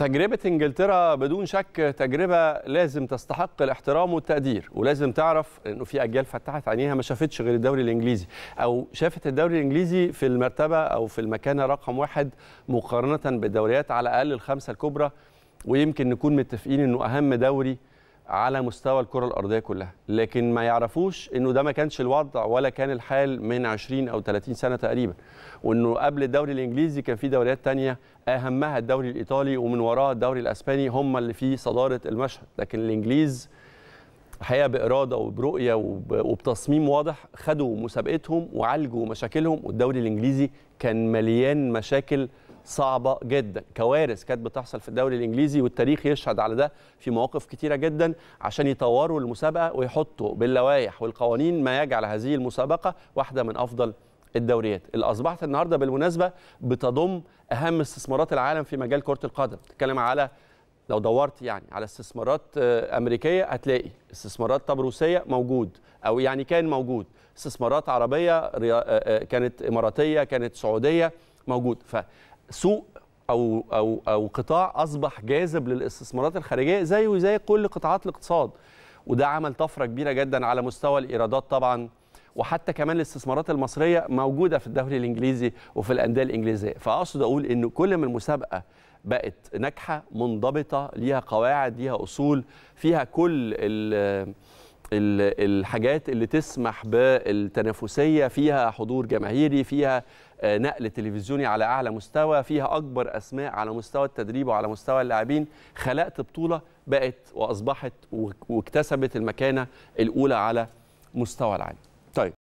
تجربة انجلترا بدون شك تجربة لازم تستحق الاحترام والتقدير ولازم تعرف انه في اجيال فتحت عينيها ما شافتش غير الدوري الانجليزي او شافت الدوري الانجليزي في المرتبة او في المكانة رقم واحد مقارنة بالدوريات على الاقل الخمسة الكبرى ويمكن نكون متفقين انه اهم دوري على مستوى الكره الارضيه كلها لكن ما يعرفوش انه ده ما كانش الوضع ولا كان الحال من 20 او 30 سنه تقريبا وانه قبل الدوري الانجليزي كان في دوريات تانية اهمها الدوري الايطالي ومن وراها الدوري الاسباني هم اللي في صداره المشهد لكن الانجليز الحقيقه باراده وبرؤيه وبتصميم واضح خدوا مسابقتهم وعالجوا مشاكلهم والدوري الانجليزي كان مليان مشاكل صعبه جدا كوارث كانت بتحصل في الدوري الانجليزي والتاريخ يشهد على ده في مواقف كتيره جدا عشان يطوروا المسابقه ويحطوا باللوائح والقوانين ما يجعل هذه المسابقه واحده من افضل الدوريات اللي اصبحت النهارده بالمناسبه بتضم اهم استثمارات العالم في مجال كره القدم تتكلم على لو دورت يعني على استثمارات آه، امريكيه هتلاقي استثمارات طب روسيه موجود او يعني كان موجود استثمارات عربيه آه، آه، كانت اماراتيه كانت سعوديه موجود ف سوق او او او قطاع اصبح جاذب للاستثمارات الخارجيه زيه وزي كل قطاعات الاقتصاد وده عمل طفره كبيره جدا على مستوى الايرادات طبعا وحتى كمان الاستثمارات المصريه موجوده في الدوري الانجليزي وفي الانديه الانجليزيه فاقصد اقول ان كل ما المسابقه بقت ناجحه منضبطه ليها قواعد ليها اصول فيها كل الحاجات اللي تسمح بالتنافسيه فيها حضور جماهيري فيها آه، نقل تلفزيوني على اعلى مستوى فيها اكبر اسماء على مستوى التدريب وعلى مستوى اللاعبين خلقت بطوله بقت واصبحت واكتسبت المكانه الاولى على مستوى العالم طيب